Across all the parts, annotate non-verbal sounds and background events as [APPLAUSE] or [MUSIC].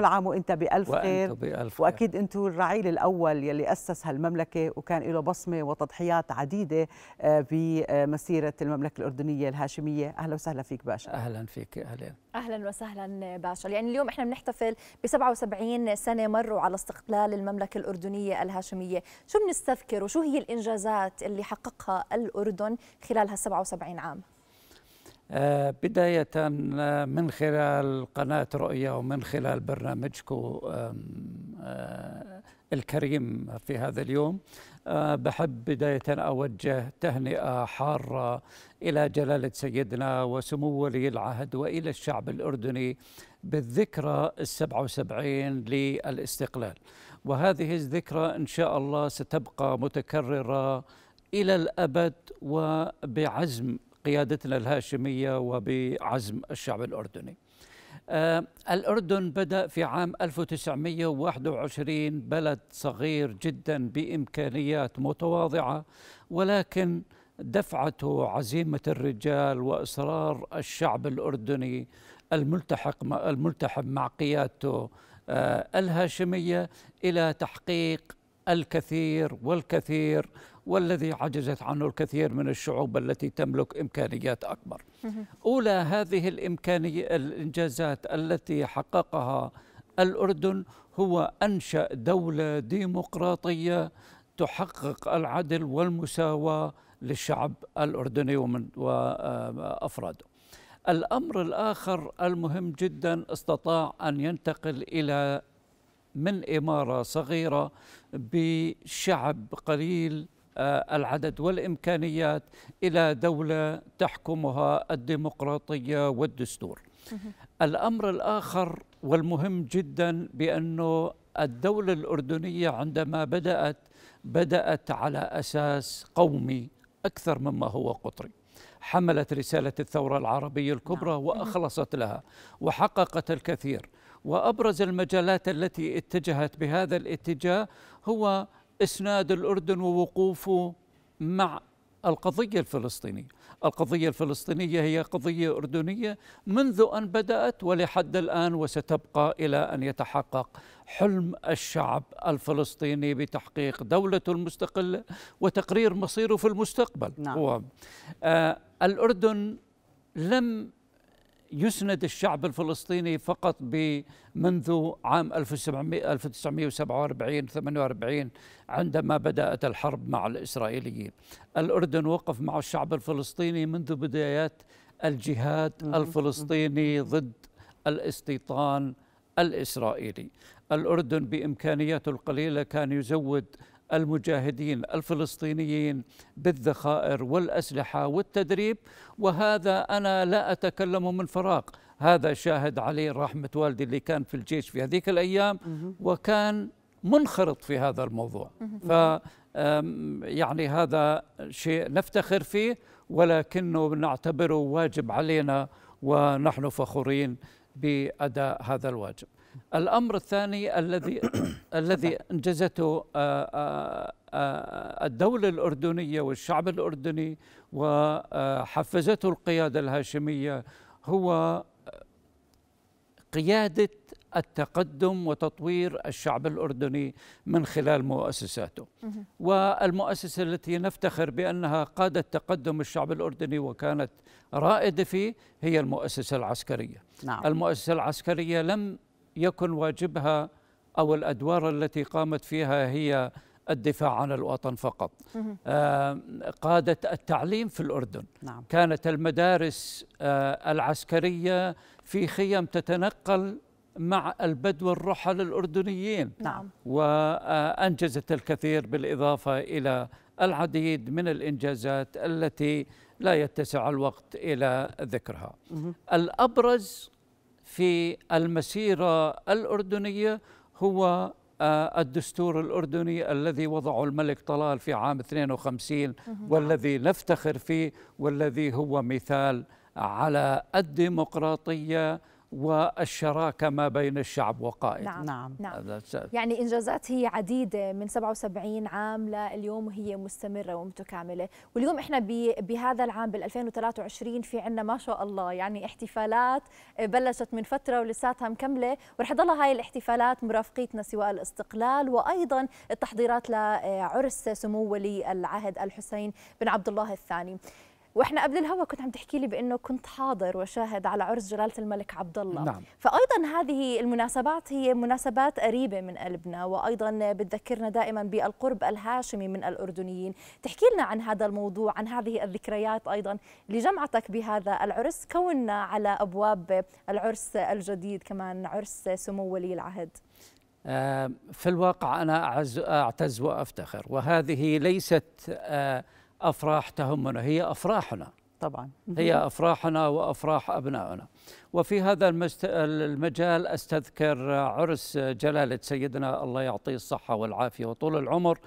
كل عام وانت بألف خير بألف واكيد انتم الرعيل الاول يلي اسس هالمملكه وكان له بصمه وتضحيات عديده آه، بمسيره المملكه الاردنيه الهاشميه اهلا وسهلا فيك باشا اهلا فيك اهلا اهلا وسهلا باشا يعني اليوم احنا بنحتفل ب 77 سنه مروا على استقلال المملكه الاردنيه الهاشميه شو بنستذكر وشو هي الانجازات اللي حققها الاردن خلال هال 77 عام آه، بداية آه، من خلال قناة رؤية ومن خلال برنامجكم آه، الكريم في هذا اليوم بحب بداية أوجه تهنئة حارة إلى جلالة سيدنا وسمو ولي العهد وإلى الشعب الأردني بالذكرى السبعة وسبعين للاستقلال وهذه الذكرى إن شاء الله ستبقى متكررة إلى الأبد وبعزم قيادتنا الهاشمية وبعزم الشعب الأردني آه الأردن بدأ في عام 1921 بلد صغير جدا بإمكانيات متواضعة ولكن دفعته عزيمة الرجال وإصرار الشعب الأردني الملتحق الملتحم مع قيادته آه الهاشمية إلى تحقيق الكثير والكثير والذي عجزت عنه الكثير من الشعوب التي تملك امكانيات اكبر. اولى هذه الامكانيه الانجازات التي حققها الاردن هو انشا دوله ديمقراطيه تحقق العدل والمساواه للشعب الاردني ومن وافراده. آه، الامر الاخر المهم جدا استطاع ان ينتقل الى من إمارة صغيرة بشعب قليل آه، العدد والإمكانيات إلى دولة تحكمها الديمقراطية والدستور الأمر الآخر والمهم جدا بأنه الدولة الأردنية عندما بدأت بدأت على أساس قومي أكثر مما هو قطري حملت رسالة الثورة العربية الكبرى نعم. وأخلصت لها وحققت الكثير وابرز المجالات التي اتجهت بهذا الاتجاه هو اسناد الاردن ووقوفه مع القضيه الفلسطينيه، القضيه الفلسطينيه هي قضيه اردنيه منذ ان بدات ولحد الان وستبقى الى ان يتحقق حلم الشعب الفلسطيني بتحقيق دولته المستقله وتقرير مصيره في المستقبل. نعم. هو آه الاردن لم يسند الشعب الفلسطيني فقط منذ عام 1700 1947 48 عندما بدأت الحرب مع الإسرائيليين الأردن وقف مع الشعب الفلسطيني منذ بدايات الجهاد الفلسطيني ضد الاستيطان الإسرائيلي الأردن بإمكانياته القليلة كان يزود المجاهدين الفلسطينيين بالذخائر والاسلحه والتدريب وهذا انا لا اتكلم من فراغ هذا شاهد عليه رحمه والدي اللي كان في الجيش في هذيك الايام وكان منخرط في هذا الموضوع ف يعني هذا شيء نفتخر فيه ولكنه نعتبره واجب علينا ونحن فخورين باداء هذا الواجب الامر الثاني الذي [COUGHS] الذي انجزته آه، آه، آه، الدوله الاردنيه والشعب الاردني وحفزته القياده الهاشميه هو قياده التقدم وتطوير الشعب الاردني من خلال مؤسساته والمؤسسه التي نفتخر بانها قادت تقدم الشعب الاردني وكانت رائده فيه هي المؤسسه العسكريه نعم. المؤسسه العسكريه لم يكن واجبها أو الأدوار التي قامت فيها هي الدفاع عن الوطن فقط آه قادة التعليم في الأردن نعم. كانت المدارس آه العسكرية في خيم تتنقل مع البدو الرحل الأردنيين نعم. وأنجزت الكثير بالإضافة إلى العديد من الإنجازات التي لا يتسع الوقت إلى ذكرها مه. الأبرز في المسيرة الأردنية هو آه، الدستور الأردني الذي وضعه الملك طلال في عام 52 والذي نفتخر فيه والذي هو مثال على الديمقراطية والشراكة ما بين الشعب وقائد نعم, نعم. نعم. يعني إنجازات هي عديدة من 77 عام لليوم هي مستمرة ومتكاملة واليوم إحنا بهذا العام بال2023 في عنا ما شاء الله يعني احتفالات بلشت من فترة ولساتها مكملة ورح تضل هاي الاحتفالات مرافقيتنا سواء الاستقلال وأيضا التحضيرات لعرس سمو ولي العهد الحسين بن عبد الله الثاني واحنا قبل الهوا كنت عم تحكي لي بانه كنت حاضر وشاهد على عرس جلاله الملك عبد الله نعم. فايضا هذه المناسبات هي مناسبات قريبه من قلبنا وايضا بتذكرنا دائما بالقرب الهاشمي من الاردنيين تحكي لنا عن هذا الموضوع عن هذه الذكريات ايضا اللي جمعتك بهذا العرس كوننا على ابواب العرس الجديد كمان عرس سمو ولي العهد آه، في الواقع انا اعز اعتز وافتخر وهذه ليست آه، أفراح تهمنا هي أفراحنا طبعا هي أفراحنا وأفراح أبنائنا وفي هذا المجال أستذكر عرس جلالة سيدنا الله يعطيه الصحة والعافية وطول العمر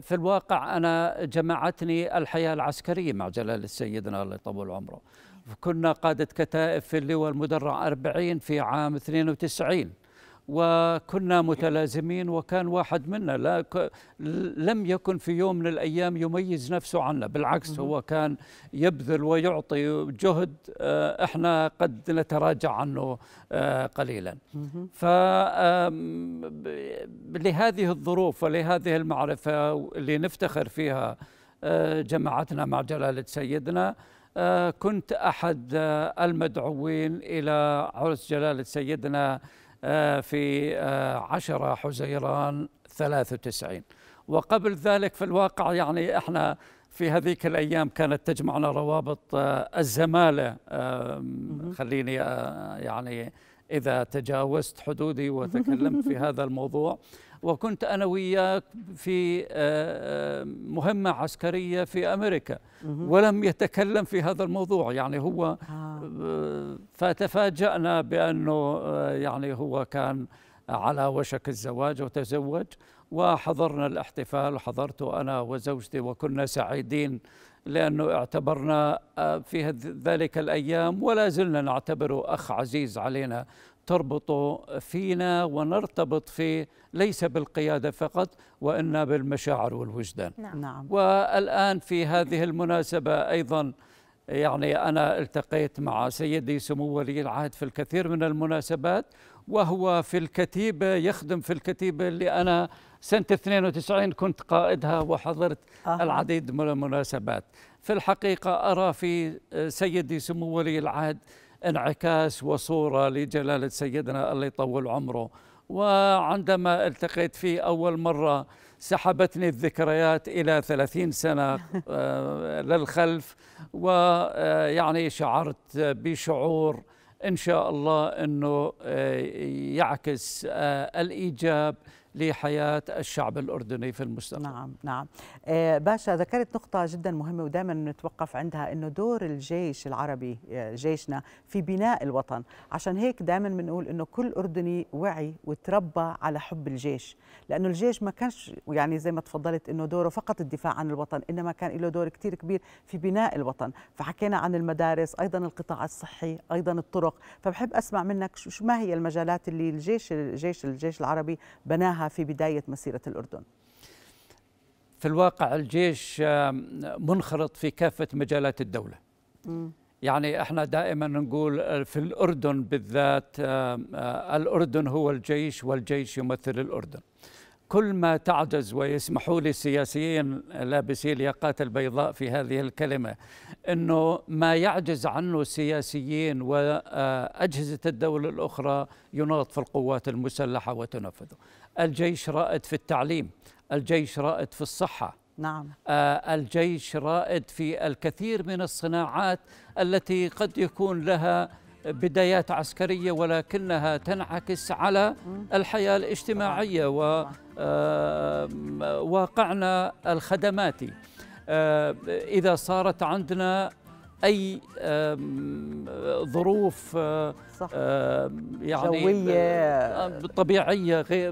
في الواقع أنا جمعتني الحياة العسكرية مع جلالة سيدنا الله يطول عمره كنا قادة كتائب في اللواء المدرع 40 في عام 92 وكنا متلازمين وكان واحد منا لا لم يكن في يوم من الايام يميز نفسه عنا بالعكس هو كان يبذل ويعطي جهد آه، احنا قد نتراجع عنه آه، قليلا فلهذه الظروف ولهذه المعرفه اللي نفتخر فيها آه، جماعتنا مع جلاله سيدنا كنت احد المدعوين الى عرس جلاله سيدنا آه، في 10 آه، حزيران وتسعين وقبل ذلك في الواقع يعني احنا في هذيك الايام كانت تجمعنا روابط آه، الزماله خليني يعني اذا تجاوزت حدودي [LAUGHS] وتكلمت في هذا الموضوع وكنت أنا وياك في آه، آه، مهمة عسكرية في أمريكا ولم يتكلم في هذا الموضوع يعني هو آه. فتفاجأنا بأنه يعني هو كان على وشك الزواج وتزوج وحضرنا الاحتفال وحضرت أنا وزوجتي وكنا سعيدين لأنه اعتبرنا في ذلك الأيام ولا زلنا نعتبره أخ عزيز علينا تربط فينا ونرتبط فيه ليس بالقيادة فقط وإنما بالمشاعر والوجدان نعم. نعم. والآن في هذه المناسبة أيضا يعني أنا التقيت مع سيدي سمو ولي العهد في الكثير من المناسبات وهو في الكتيبة يخدم في الكتيبة اللي أنا سنة 92 كنت قائدها وحضرت آه. العديد من المناسبات في الحقيقة أرى في سيدي سمو ولي العهد انعكاس وصورة لجلالة سيدنا الله يطول عمره وعندما التقيت فيه أول مرة سحبتني الذكريات إلى ثلاثين سنة آه، للخلف ويعني آه، شعرت بشعور إن شاء الله أنه آه، يعكس الإيجاب لحياة الشعب الأردني في المستقبل نعم نعم آه، باشا ذكرت نقطة جدا مهمة ودائما نتوقف عندها أنه دور الجيش العربي آه، جيشنا في بناء الوطن عشان هيك دائما بنقول أنه كل أردني وعي وتربى على حب الجيش لأنه الجيش ما كانش يعني زي ما تفضلت أنه دوره فقط الدفاع عن الوطن إنما كان له دور كتير كبير في بناء الوطن فحكينا عن المدارس أيضا القطاع الصحي أيضا الطرق فبحب أسمع منك شو ما هي المجالات اللي الجيش الجيش الجيش العربي بناها في بداية مسيرة الأردن؟ في الواقع الجيش منخرط في كافة مجالات الدولة م. يعني احنا دائما نقول آه، في الأردن بالذات آه، الأردن هو الجيش والجيش يمثل الأردن كل ما تعجز ويسمحوا لي السياسيين لابسي الياقات البيضاء في هذه الكلمة أنه ما يعجز عنه السياسيين وأجهزة الدولة الأخرى يناط في القوات المسلحة وتنفذه الجيش رائد في التعليم الجيش رائد في الصحة نعم آه الجيش رائد في الكثير من الصناعات التي قد يكون لها بدايات عسكرية ولكنها تنعكس على الحياة الاجتماعية وواقعنا الخدماتي إذا صارت عندنا أي ظروف صح. يعني جوية طبيعية غير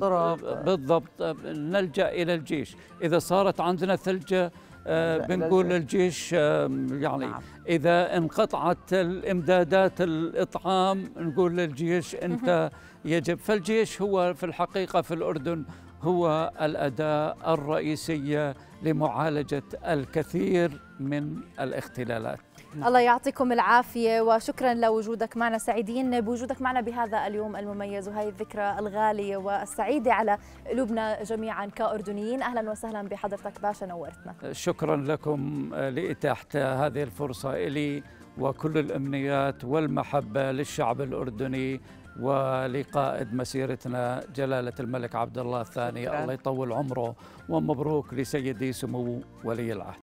بالضبط نلجأ إلى الجيش إذا صارت عندنا ثلجة آه، بنقول للجيش يعني نعم. إذا انقطعت الإمدادات الإطعام نقول للجيش أنت يجب فالجيش هو في الحقيقة في الأردن هو الأداة الرئيسية لمعالجة الكثير من الاختلالات نعم. الله يعطيكم العافية وشكرا لوجودك معنا سعيدين بوجودك معنا بهذا اليوم المميز وهي الذكرى الغالية والسعيدة على قلوبنا جميعا كأردنيين أهلا وسهلا بحضرتك باشا نورتنا شكرا لكم لإتاحة هذه الفرصة إلي وكل الأمنيات والمحبة للشعب الأردني ولقائد مسيرتنا جلالة الملك عبد الله الثاني الله يطول عمره ومبروك لسيدي سمو ولي العهد